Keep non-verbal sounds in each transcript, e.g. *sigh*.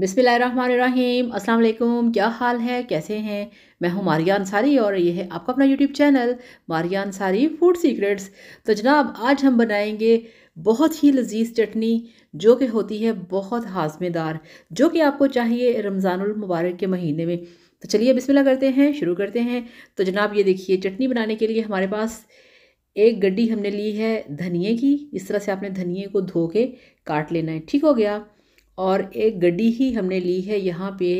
बिसमीम अस्सलाम क्या हाल है कैसे हैं मैं हूं मारिया अंसारी और ये है आपका अपना YouTube channel Maria Ansari food secrets तो जनाब आज हम बनाएंगे बहुत ही लजीज चटनी जो कि होती है बहुत हाजमेदार जो कि आपको चाहिए रमज़ानुल मुबारक के महीने में तो चलिए बिस्मिल्लाह करते हैं शुरू करते हैं तो जनाब ये देखिए चटनी बनाने के लिए हमारे पास एक गड्डी हमने ली है धनिए की इस तरह से आपने धनिए को धो के काट लेना है ठीक हो गया और एक गड्डी ही हमने ली है यहाँ पे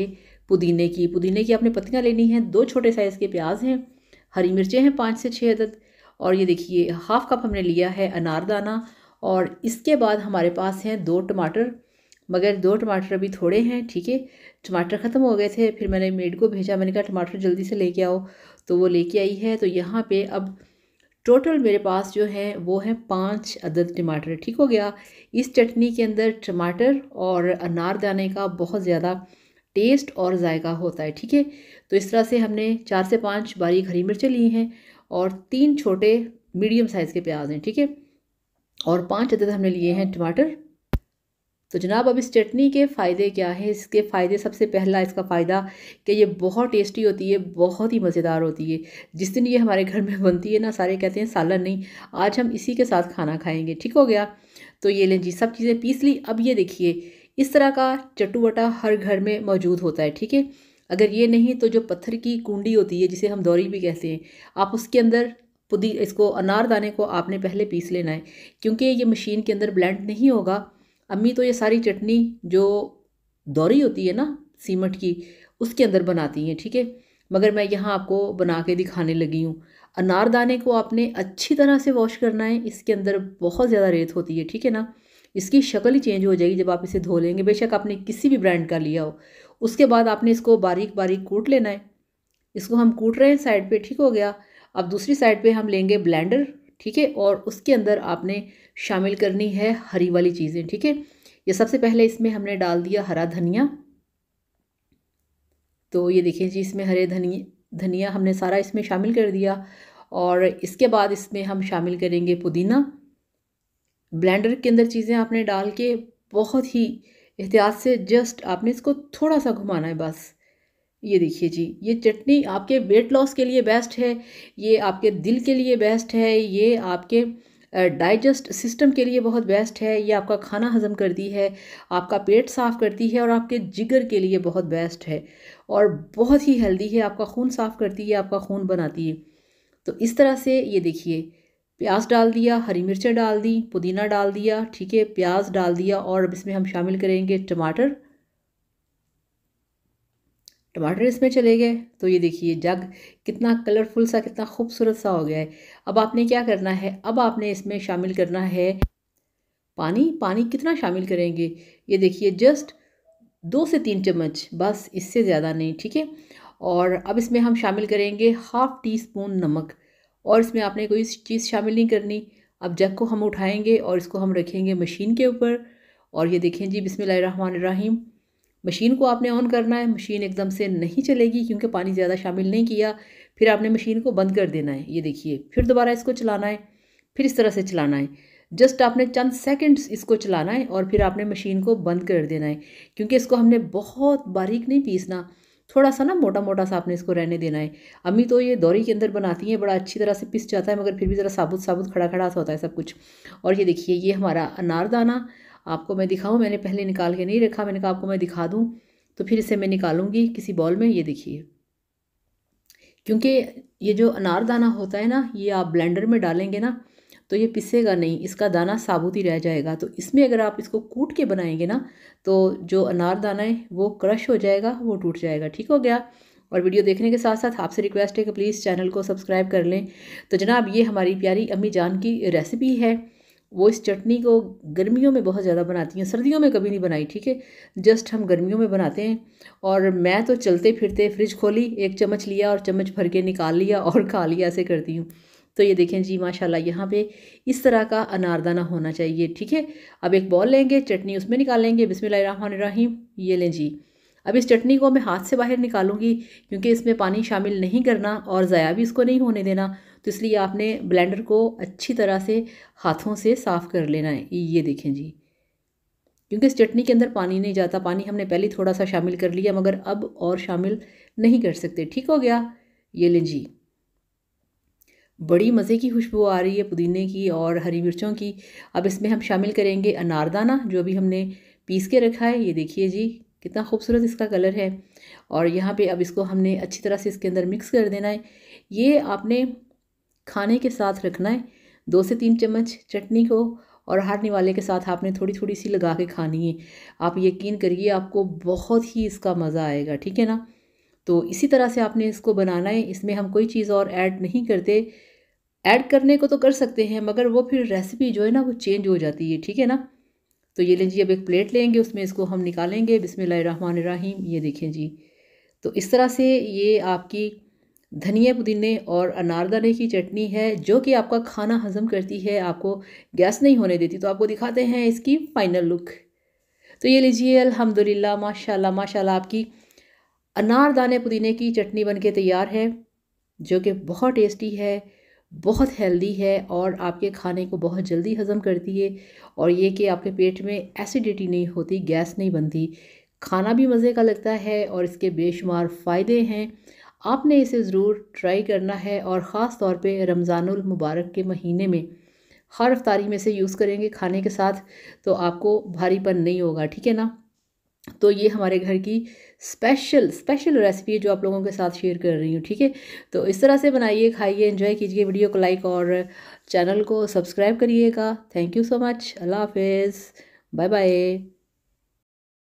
पुदीने की पुदीने की आपने पत्तियाँ लेनी हैं दो छोटे साइज़ के प्याज हैं हरी मिर्चें हैं पाँच से छः अदद और ये देखिए हाफ़ कप हमने लिया है अनारदाना और इसके बाद हमारे पास हैं दो टमाटर मगर दो टमाटर अभी थोड़े हैं ठीक है टमाटर ख़त्म हो गए थे फिर मैंने मेड को भेजा मैंने कहा टमाटर जल्दी से लेके आओ तो वो लेके आई है तो यहाँ पे अब टोटल मेरे पास जो है वो है पाँच अदद टमाटर ठीक हो गया इस चटनी के अंदर टमाटर और अनारदाने का बहुत ज़्यादा टेस्ट और जायका होता है ठीक है तो इस तरह से हमने चार से पाँच बारीक हरी मिर्चें ली हैं और तीन छोटे मीडियम साइज़ के प्याज हैं ठीक है और पाँच अदद हमने लिए हैं टमाटर तो जनाब अब इस चटनी के फ़ायदे क्या हैं इसके फ़ायदे सबसे पहला इसका फ़ायदा कि ये बहुत टेस्टी होती है बहुत ही मज़ेदार होती है जिस दिन ये हमारे घर में बनती है ना सारे कहते हैं सालन नहीं आज हम इसी के साथ खाना खाएंगे ठीक हो गया तो ये लें जी सब चीज़ें पीस ली अब ये देखिए इस तरह का चटुवटा हर घर में मौजूद होता है ठीक है अगर ये नहीं तो जो पत्थर की कुंडी होती है जिसे हम दौरी भी कहते हैं आप उसके अंदर पुदी इसको अनारदाने को आपने पहले पीस लेना है क्योंकि ये मशीन के अंदर ब्लेंड नहीं होगा अम्मी तो ये सारी चटनी जो दौरी होती है ना सीमट की उसके अंदर बनाती हैं ठीक है ठीके? मगर मैं यहाँ आपको बना के दिखाने लगी हूँ अनारदाने को आपने अच्छी तरह से वॉश करना है इसके अंदर बहुत ज़्यादा रेत होती है ठीक है ना इसकी शक्ल ही चेंज हो जाएगी जब आप इसे धो लेंगे बेशक आपने किसी भी ब्रांड का लिया हो उसके बाद आपने इसको बारीक बारीक कूट लेना है इसको हम कूट रहे हैं साइड पे ठीक हो गया अब दूसरी साइड पे हम लेंगे ब्लेंडर ठीक है और उसके अंदर आपने शामिल करनी है हरी वाली चीज़ें ठीक है ये सबसे पहले इसमें हमने डाल दिया हरा धनिया तो ये देखिए जी इसमें हरे धनिया धनिया हमने सारा इसमें शामिल कर दिया और इसके बाद इसमें हम शामिल करेंगे पुदीना ब्लेंडर के अंदर चीज़ें आपने डाल के बहुत ही एहतियात से जस्ट आपने इसको थोड़ा सा घुमाना है बस ये देखिए जी ये चटनी आपके वेट लॉस के लिए बेस्ट है ये आपके दिल के लिए बेस्ट है ये आपके डाइजेस्ट सिस्टम के लिए बहुत बेस्ट है ये आपका खाना हजम करती है आपका पेट साफ़ करती है और आपके जिगर के लिए बहुत बेस्ट है और बहुत ही हेल्दी है आपका खून साफ़ करती है आपका खून बनाती है तो इस तरह से ये देखिए प्याज डाल दिया हरी मिर्चें डाल दी पुदीना डाल दिया ठीक है प्याज डाल दिया और अब इसमें हम शामिल करेंगे टमाटर टमाटर इसमें चले गए तो ये देखिए जग कितना कलरफुल सा कितना खूबसूरत सा हो गया है अब आपने क्या करना है अब आपने इसमें शामिल करना है पानी पानी कितना शामिल करेंगे ये देखिए जस्ट दो से तीन चम्मच बस इससे ज़्यादा नहीं ठीक है और अब इसमें हम शामिल करेंगे हाफ़ टी स्पून नमक और इसमें आपने कोई चीज़ शामिल नहीं करनी अब जग को हम उठाएंगे और इसको हम रखेंगे मशीन के ऊपर और ये देखें जी बिसमीम मशीन को आपने ऑन करना है मशीन एकदम से नहीं चलेगी क्योंकि पानी ज़्यादा शामिल नहीं किया फिर आपने मशीन को बंद कर देना है ये देखिए फिर दोबारा इसको चलाना है फिर इस तरह से चलाना है जस्ट आपने चंद सेकंड्स इसको चलाना है और फिर आपने मशीन को बंद कर देना है क्योंकि इसको हमने बहुत बारीक नहीं पीसना थोड़ा सा ना मोटा मोटा सा आपने इसको रहने देना है अम्मी तो ये दौरी के अंदर बनाती हैं बड़ा अच्छी तरह से पिस जाता है मगर फिर भी ज़रा साबुत साबुत खड़ा खड़ा सा होता है सब कुछ और ये देखिए ये हमारा अनारदाना आपको मैं दिखाऊँ मैंने पहले निकाल के नहीं रखा मैंने कहा आपको मैं दिखा दूँ तो फिर इसे मैं निकालूंगी किसी बॉल में ये देखिए क्योंकि ये जो अनारदाना होता है ना ये आप ब्लेंडर में डालेंगे ना तो ये पिसेगा नहीं इसका दाना साबुत ही रह जाएगा तो इसमें अगर आप इसको कूट के बनाएंगे ना तो जो अनारदाना है वो क्रश हो जाएगा वो टूट जाएगा ठीक हो गया और वीडियो देखने के साथ साथ आपसे रिक्वेस्ट है कि प्लीज़ चैनल को सब्सक्राइब कर लें तो जनाब ये हमारी प्यारी अम्मी जान की रेसिपी है वो इस चटनी को गर्मियों में बहुत ज़्यादा बनाती हैं सर्दियों में कभी नहीं बनाई ठीक है जस्ट हम गर्मियों में बनाते हैं और मैं तो चलते फिरते फ्रिज खोली एक चम्मच लिया और चम्मच भर के निकाल लिया *laughs* और खा लिया ऐसे करती हूँ तो ये देखें जी माशाल्लाह यहाँ पे इस तरह का अनारदाना होना चाहिए ठीक है अब एक बॉल लेंगे चटनी उसमें निकालेंगे बिसमिल्लाम ये लें जी अब इस चटनी को मैं हाथ से बाहर निकालूंगी क्योंकि इसमें पानी शामिल नहीं करना और ज़ाया भी इसको नहीं होने देना तो इसलिए आपने ब्लेंडर को अच्छी तरह से हाथों से साफ़ कर लेना है ये देखें जी क्योंकि इस चटनी के अंदर पानी नहीं जाता पानी हमने पहले थोड़ा सा शामिल कर लिया मगर अब और शामिल नहीं कर सकते ठीक हो गया ये लें जी बड़ी मज़े की खुशबू आ रही है पुदीने की और हरी मिर्चों की अब इसमें हम शामिल करेंगे अनारदाना जो अभी हमने पीस के रखा है ये देखिए जी कितना खूबसूरत इसका कलर है और यहाँ पे अब इसको हमने अच्छी तरह से इसके अंदर मिक्स कर देना है ये आपने खाने के साथ रखना है दो से तीन चम्मच चटनी को और हर निवाले के साथ आपने थोड़ी थोड़ी सी लगा के खानी है आप यकीन करिए आपको बहुत ही इसका मज़ा आएगा ठीक है ना तो इसी तरह से आपने इसको बनाना है इसमें हम कोई चीज़ और ऐड नहीं करते ऐड करने को तो कर सकते हैं मगर वो फिर रेसिपी जो है ना वो चेंज हो जाती है ठीक है ना तो ये लें जी अब एक प्लेट लेंगे उसमें इसको हम निकालेंगे बिसमीम ये देखें जी तो इस तरह से ये आपकी धनिया पुदीने और अनारदाने की चटनी है जो कि आपका खाना हज़म करती है आपको गैस नहीं होने देती तो आपको दिखाते हैं इसकी फ़ाइनल लुक तो ये लीजिए अल्हम्दुलिल्लाह माशाल्लाह माशाल्लाह आपकी अनारदाने पुदीने की चटनी बनके तैयार है जो कि बहुत टेस्टी है बहुत हेल्दी है और आपके खाने को बहुत जल्दी हज़म करती है और ये कि आपके पेट में एसिडिटी नहीं होती गैस नहीं बनती खाना भी मज़े का लगता है और इसके बेशुमार फ़ायदे हैं आपने इसे ज़रूर ट्राई करना है और ख़ास तौर पे रमज़ानुल मुबारक के महीने में हर अफ्तारी में से यूज़ करेंगे खाने के साथ तो आपको भारीपन नहीं होगा ठीक है ना तो ये हमारे घर की स्पेशल स्पेशल रेसिपी है जो आप लोगों के साथ शेयर कर रही हूँ ठीक है तो इस तरह से बनाइए खाइए इन्जॉय कीजिए वीडियो को लाइक और चैनल को सब्सक्राइब करिएगा थैंक यू सो मच अल्लाह हाफिज़ बाय बाय